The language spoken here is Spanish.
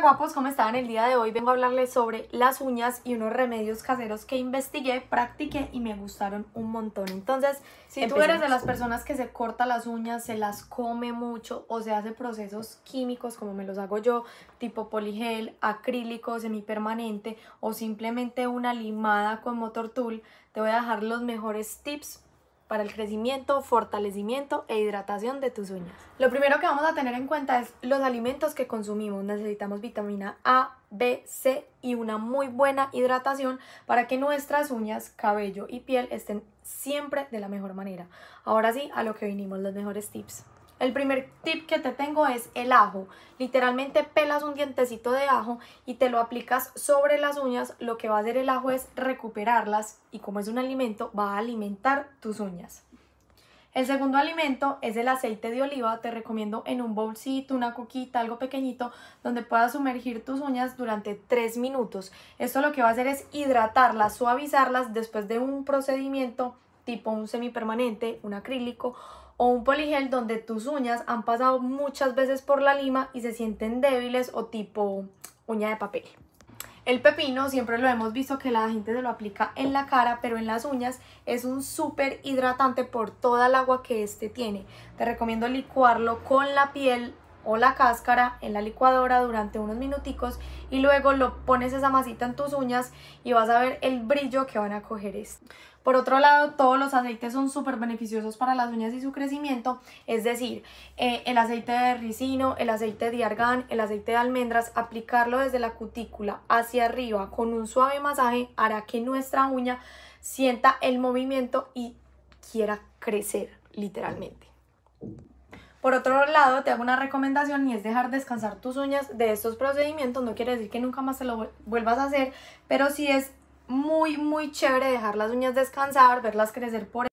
Hola guapos, ¿cómo están? El día de hoy vengo a hablarles sobre las uñas y unos remedios caseros que investigué, practiqué y me gustaron un montón. Entonces, si tú eres de las personas que se corta las uñas, se las come mucho o se hace procesos químicos como me los hago yo, tipo poligel, acrílico, semipermanente o simplemente una limada con motor tool, te voy a dejar los mejores tips para el crecimiento, fortalecimiento e hidratación de tus uñas. Lo primero que vamos a tener en cuenta es los alimentos que consumimos. Necesitamos vitamina A, B, C y una muy buena hidratación para que nuestras uñas, cabello y piel estén siempre de la mejor manera. Ahora sí, a lo que vinimos, los mejores tips. El primer tip que te tengo es el ajo. Literalmente pelas un dientecito de ajo y te lo aplicas sobre las uñas. Lo que va a hacer el ajo es recuperarlas y como es un alimento va a alimentar tus uñas. El segundo alimento es el aceite de oliva. Te recomiendo en un bolsito, una coquita, algo pequeñito, donde puedas sumergir tus uñas durante 3 minutos. Esto lo que va a hacer es hidratarlas, suavizarlas después de un procedimiento tipo un semipermanente, un acrílico o un poligel donde tus uñas han pasado muchas veces por la lima y se sienten débiles o tipo uña de papel. El pepino siempre lo hemos visto que la gente se lo aplica en la cara, pero en las uñas es un súper hidratante por toda el agua que este tiene. Te recomiendo licuarlo con la piel o la cáscara en la licuadora durante unos minuticos y luego lo pones esa masita en tus uñas y vas a ver el brillo que van a coger es Por otro lado, todos los aceites son súper beneficiosos para las uñas y su crecimiento, es decir, eh, el aceite de ricino, el aceite de argán, el aceite de almendras, aplicarlo desde la cutícula hacia arriba con un suave masaje hará que nuestra uña sienta el movimiento y quiera crecer literalmente. Por otro lado, te hago una recomendación y es dejar descansar tus uñas de estos procedimientos. No quiere decir que nunca más se lo vuelvas a hacer, pero sí es muy, muy chévere dejar las uñas descansar, verlas crecer por